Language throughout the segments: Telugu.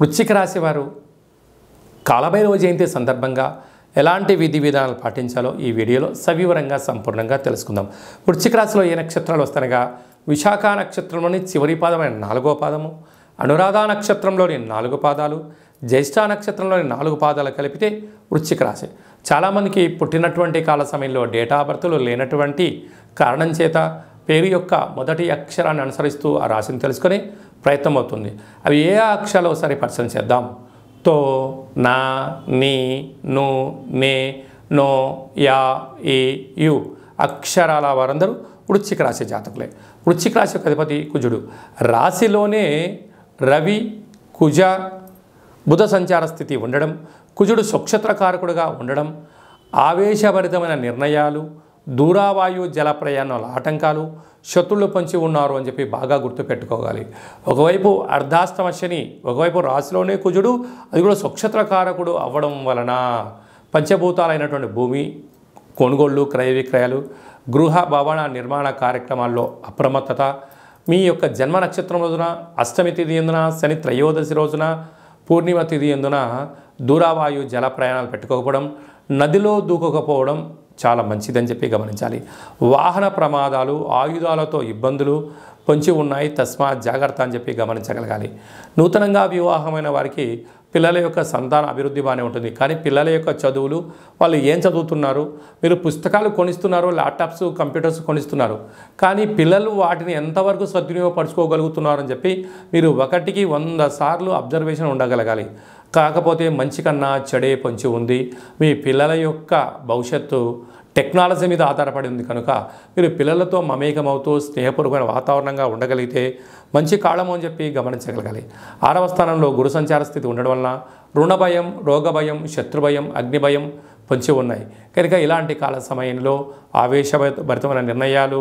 వృశ్చిక రాశి వారు కాలభైరవ జయంతి సందర్భంగా ఎలాంటి విధి విధానాలు పాటించాలో ఈ వీడియోలో సవివరంగా సంపూర్ణంగా తెలుసుకుందాం వృశ్చిక రాశిలో ఏ నక్షత్రాలు వస్తానగా విశాఖ నక్షత్రంలోని చివరి పాదమైన నాలుగో పాదము అనురాధ నక్షత్రంలోని నాలుగు పాదాలు జ్యేష్ఠ నక్షత్రంలోని నాలుగు పాదాలు కలిపితే వృశ్చిక రాశి చాలామందికి పుట్టినటువంటి కాల సమయంలో డేటా బర్త్లు లేనటువంటి కారణం చేత పేరు యొక్క మొదటి అక్షరాన్ని అనుసరిస్తూ ఆ రాశిని తెలుసుకొని ప్రయత్నం అవుతుంది అవి ఏ అక్షరాలు ఒకసారి పరిశీలన చేద్దాం తో నా నీ ను నే నో యా ఏ యు అక్షరాల వారందరూ వృచ్చిక రాశి జాతకులే వృచ్చిక రాశి యొక్క అధిపతి కుజుడు రాశిలోనే రవి కుజ బుధ సంచార స్థితి ఉండడం కుజుడు స్వక్షత్రకారకుడుగా ఉండడం ఆవేశభరితమైన నిర్ణయాలు దూరావాయు జల ప్రయాణాల ఆటంకాలు శత్రులు పంచి ఉన్నారు అని చెప్పి బాగా గుర్తుపెట్టుకోవాలి ఒకవైపు అర్ధాష్టమ శని ఒకవైపు రాశిలోనే కుజుడు అది కూడా కారకుడు అవ్వడం వలన పంచభూతాలైనటువంటి భూమి కొనుగోళ్ళు క్రయ విక్రయాలు గృహ భవన నిర్మాణ కార్యక్రమాల్లో అప్రమత్తత మీ యొక్క జన్మ నక్షత్రం రోజున అష్టమి తిథి ఎందున శని త్రయోదశి రోజున పూర్ణిమ తిథి ఎందున దూరావాయు జల ప్రయాణాలు పెట్టుకోకపోవడం నదిలో దూకకపోవడం చాలా మంచిదని చెప్పి గమనించాలి వాహన ప్రమాదాలు ఆయుధాలతో ఇబ్బందులు పొంచి ఉన్నాయి తస్మా జాగ్రత్త అని చెప్పి గమనించగలగాలి నూతనంగా వివాహమైన వారికి పిల్లల యొక్క సంతాన అభివృద్ధి బాగానే ఉంటుంది కానీ పిల్లల యొక్క చదువులు వాళ్ళు ఏం చదువుతున్నారు మీరు పుస్తకాలు కొనిస్తున్నారు ల్యాప్టాప్స్ కంప్యూటర్స్ కొనిస్తున్నారు కానీ పిల్లలు వాటిని ఎంతవరకు సద్వినియోగపరచుకోగలుగుతున్నారని చెప్పి మీరు ఒకటికి వంద సార్లు అబ్జర్వేషన్ ఉండగలగాలి కాకపోతే మంచి కన్నా చెడే పొంచి ఉంది మీ పిల్లల యొక్క భవిష్యత్తు టెక్నాలజీ మీద ఆధారపడి ఉంది కనుక మీరు పిల్లలతో మమేకమవుతూ స్నేహపూర్వకమైన వాతావరణంగా ఉండగలిగితే మంచి కాలం అని చెప్పి గమనించగలగాలి ఆరవ స్థానంలో గురు సంచార స్థితి ఉండడం వలన రుణ భయం రోగ భయం శత్రు భయం అగ్ని భయం పొంచి ఉన్నాయి కనుక ఇలాంటి కాల సమయంలో భరితమైన నిర్ణయాలు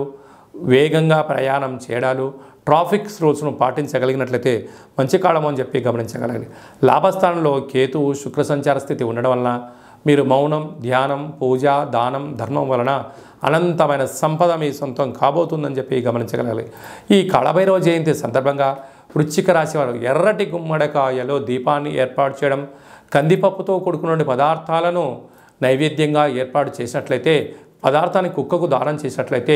వేగంగా ప్రయాణం చేయడాలు ట్రాఫిక్ రూల్స్ను పాటించగలిగినట్లయితే మంచి కాలం అని చెప్పి గమనించగలగాలి లాభస్థానంలో కేతువు శుక్ర సంచార స్థితి ఉండడం వలన మీరు మౌనం ధ్యానం పూజ దానం ధర్మం వలన అనంతమైన సంపద మీ సొంతం కాబోతుందని చెప్పి గమనించగలగాలి ఈ కాళభైరవ జయంతి సందర్భంగా వృచ్చిక రాశి వారు ఎర్రటి గుమ్మడకాయలో దీపాన్ని ఏర్పాటు చేయడం కందిపప్పుతో కూడుకున్న పదార్థాలను నైవేద్యంగా ఏర్పాటు చేసినట్లయితే పదార్థాన్ని కుక్కకు దానం చేసినట్లయితే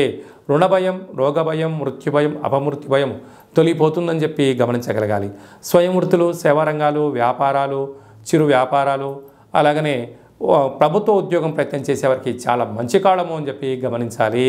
రుణభయం రోగభయం మృత్యుభయం అపమృత్యు భయం తొలిపోతుందని చెప్పి గమనించగలగాలి స్వయం వృత్తులు సేవారంగాలు వ్యాపారాలు చిరు వ్యాపారాలు అలాగనే ప్రభుత్వ ఉద్యోగం ప్రయత్నం చేసేవారికి చాలా మంచి కాలము అని చెప్పి గమనించాలి